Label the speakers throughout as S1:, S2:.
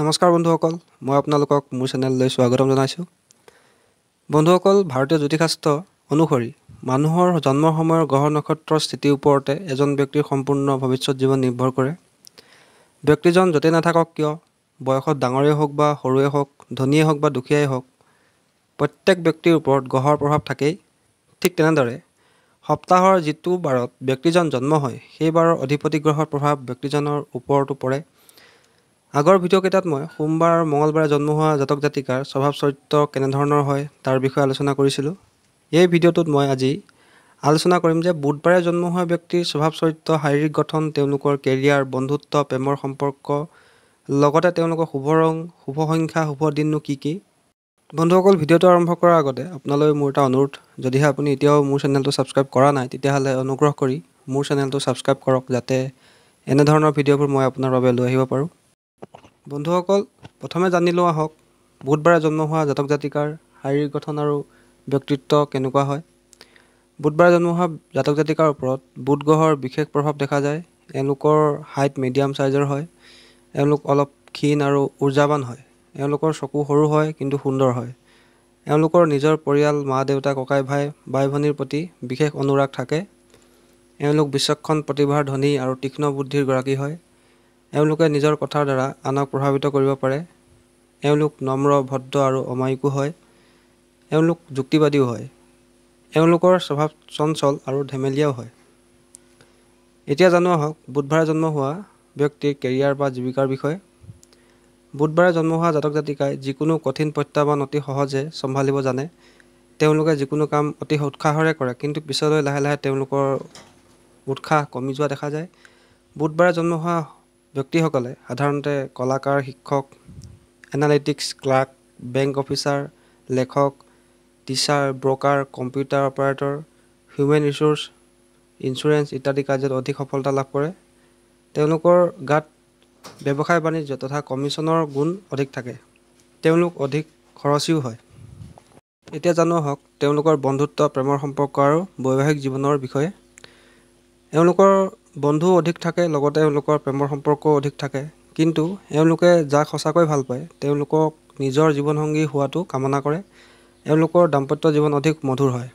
S1: নমস্কাৰ বন্ধুসকল মই আপোনালোকক মোৰ চেনেললৈ স্বাগতম জনাইছোঁ বন্ধুসকল ভাৰতীয় জ্যোতিষশাস্ত্ৰ অনুসৰি মানুহৰ জন্মৰ সময়ৰ গ্ৰহ নক্ষত্ৰৰ স্থিতিৰ ওপৰতে এজন ব্যক্তিৰ সম্পূৰ্ণ ভৱিষ্যত জীৱন নিৰ্ভৰ কৰে ব্যক্তিজন য'তে নাথাকক কিয় বয়সত ডাঙৰেই হওক বা সৰুৱেই হওক ধনীয়ে হওক বা দুখীয়াই হওক প্ৰত্যেক ব্যক্তিৰ ওপৰত গ্ৰহৰ প্ৰভাৱ থাকেই ঠিক তেনেদৰে সপ্তাহৰ যিটো বাৰত ব্যক্তিজন জন্ম হয় সেইবাৰৰ অধিপতি গ্ৰহৰ প্ৰভাৱ ব্যক্তিজনৰ ওপৰতো পৰে আগৰ ভিডিঅ'কেইটাত মই সোমবাৰ আৰু মঙলবাৰে জন্ম হোৱা জাতক জাতিকাৰ স্বভাৱ চৰিত্ৰ কেনেধৰণৰ হয় তাৰ বিষয়ে আলোচনা কৰিছিলোঁ এই ভিডিঅ'টোত মই আজি আলোচনা কৰিম যে বুধবাৰে জন্ম হোৱা ব্যক্তিৰ স্বভাৱ চৰিত্ৰ শাৰীৰিক গঠন তেওঁলোকৰ কেৰিয়াৰ বন্ধুত্ব প্ৰেমৰ সম্পৰ্ক লগতে তেওঁলোকৰ শুভ ৰং শুভ সংখ্যা শুভ দিননো কি কি বন্ধুসকল ভিডিঅ'টো আৰম্ভ কৰাৰ আগতে আপোনালৈ মোৰ এটা অনুৰোধ যদিহে আপুনি এতিয়াও মোৰ চেনেলটো ছাবস্ক্ৰাইব কৰা নাই তেতিয়াহ'লে অনুগ্ৰহ কৰি মোৰ চেনেলটো ছাবস্ক্ৰাইব কৰক যাতে এনেধৰণৰ ভিডিঅ'বোৰ মই আপোনাৰ বাবে লৈ আহিব পাৰোঁ বন্ধুসকল প্ৰথমে জানি লওঁ আহক বুধবাৰে জন্ম হোৱা জাতক জাতিকাৰ শাৰীৰিক গঠন আৰু ব্যক্তিত্ব কেনেকুৱা হয় বুধবাৰে জন্ম হোৱা জাতক জাতিকাৰ ওপৰত বুধ গ্ৰহৰ বিশেষ প্ৰভাৱ দেখা যায় এওঁলোকৰ হাইট মিডিয়াম চাইজৰ হয় এওঁলোক অলপ ক্ষীণ আৰু ঊৰ্জাবান হয় এওঁলোকৰ চকু সৰু হয় কিন্তু সুন্দৰ হয় এওঁলোকৰ নিজৰ পৰিয়াল মা দেউতা ককাই ভাই বাই ভনীৰ প্ৰতি বিশেষ অনুৰাগ থাকে এওঁলোক বিচক্ষণ প্ৰতিভাৰ ধনী আৰু তীক্ষ্ণ বুদ্ধিৰ গৰাকী হয় এওঁলোকে নিজৰ কথাৰ দ্বাৰা আনক প্ৰভাৱিত কৰিব পাৰে এওঁলোক নম্ৰ ভদ্ৰ আৰু অমায়িকো হয় এওঁলোক যুক্তিবাদীও হয় এওঁলোকৰ স্বভাৱ চঞ্চল আৰু ধেমেলীয়াও হয় এতিয়া জানো আহক বুধবাৰে জন্ম হোৱা ব্যক্তিৰ কেৰিয়াৰ বা জীৱিকাৰ বিষয়ে বুধবাৰে জন্ম হোৱা জাতক জাতিকাই যিকোনো কঠিন প্ৰত্যাহ্বান অতি সহজে চম্ভালিব জানে তেওঁলোকে যিকোনো কাম অতি উৎসাহৰে কৰে কিন্তু পিছলৈ লাহে লাহে তেওঁলোকৰ উৎসাহ কমি যোৱা দেখা যায় বুধবাৰে জন্ম হোৱা ব্যক্তিসকলে সাধাৰণতে কলাকাৰ শিক্ষক এনালিটিক্স ক্লাৰ্ক বেংক অফিচাৰ লেখক teacher broker computer operator human resource insurance ইত্যাদি কাৰ্যত অধিক সফলতা লাভ কৰে তেওঁলোকৰ গাত ব্যৱসায় বাণিজ্য তথা কমিশ্যনৰ গুণ অধিক থাকে তেওঁলোক অধিক খৰচীও হয় এতিয়া জানো হওক তেওঁলোকৰ বন্ধুত্ব প্ৰেমৰ সম্পৰ্ক আৰু বৈবাহিক জীৱনৰ বিষয়ে এওঁলোকৰ বন্ধু অধিক থাকে লগতে এওঁলোকৰ প্ৰেমৰ সম্পৰ্কও অধিক থাকে কিন্তু এওঁলোকে যাক সঁচাকৈ ভাল পায় তেওঁলোকক নিজৰ জীৱনসংগী হোৱাটো কামনা কৰে এওঁলোকৰ দাম্পত্য জীৱন অধিক মধুৰ হয়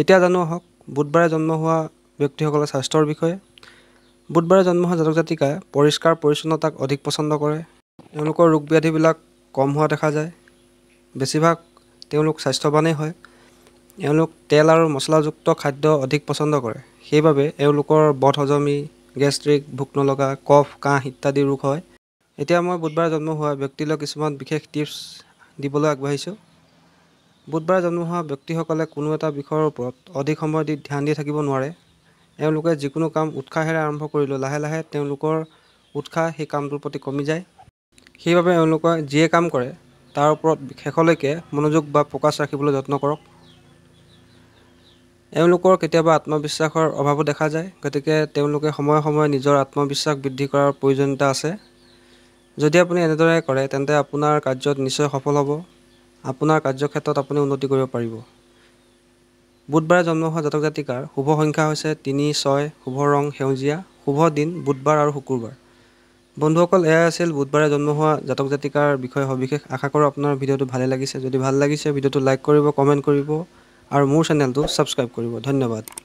S1: এতিয়া জানো আহক বুধবাৰে জন্ম হোৱা ব্যক্তিসকলৰ স্বাস্থ্যৰ বিষয়ে বুধবাৰে জন্ম হোৱা জাতক জাতিকাই পৰিষ্কাৰ পৰিচ্ছন্নতাক অধিক পচন্দ কৰে তেওঁলোকৰ ৰোগ ব্যাধিবিলাক কম হোৱা দেখা যায় বেছিভাগ তেওঁলোক স্বাস্থ্যৱানেই হয় এওঁলোক তেল আৰু মছলাযুক্ত খাদ্য অধিক পচন্দ কৰে সেইবাবে এওঁলোকৰ হজমি গেষ্ট্ৰিক ভোক নলগা কফ কাঁহ ইত্যাদি ৰোগ হয় এতিয়া মই বুধবাৰে জন্ম হোৱা ব্যক্তিলৈ কিছুমান বিশেষ টিপছ দিবলৈ আগবাঢ়িছোঁ বুধবাৰে জন্ম হোৱা ব্যক্তিসকলে কোনো এটা বিষয়ৰ ওপৰত অধিক সময় দি ধ্যান দি থাকিব নোৱাৰে এওঁলোকে যিকোনো কাম উৎসাহেৰে আৰম্ভ কৰিলেও লাহে লাহে তেওঁলোকৰ উৎসাহ সেই কামটোৰ প্ৰতি কমি যায় সেইবাবে এওঁলোকে যিয়ে কাম কৰে তাৰ ওপৰত শেষলৈকে মনোযোগ বা ফ'কাছ ৰাখিবলৈ যত্ন কৰক এওঁলোকৰ কেতিয়াবা আত্মবিশ্বাসৰ অভাৱো দেখা যায় গতিকে তেওঁলোকে সময়ে সময়ে নিজৰ আত্মবিশ্বাস বৃদ্ধি কৰাৰ প্ৰয়োজনীয়তা আছে যদি আপুনি এনেদৰে কৰে তেন্তে আপোনাৰ কাৰ্যত নিশ্চয় সফল হ'ব আপোনাৰ কাৰ্যক্ষেত্ৰত আপুনি উন্নতি কৰিব পাৰিব বুধবাৰে জন্ম হোৱা জাতক জাতিকাৰ শুভ সংখ্যা হৈছে তিনি ছয় শুভ ৰং সেউজীয়া শুভ দিন বুধবাৰ আৰু শুকুৰবাৰ বন্ধুসকল এয়াই আছিল বুধবাৰে জন্ম হোৱা জাতক জাতিকাৰ বিষয়ে সবিশেষ আশা কৰোঁ আপোনাৰ ভিডিঅ'টো ভালে লাগিছে যদি ভাল লাগিছে ভিডিঅ'টো লাইক কৰিব কমেণ্ট কৰিব আৰু মোৰ চেনেলটো ছাবস্ক্ৰাইব কৰিব ধন্যবাদ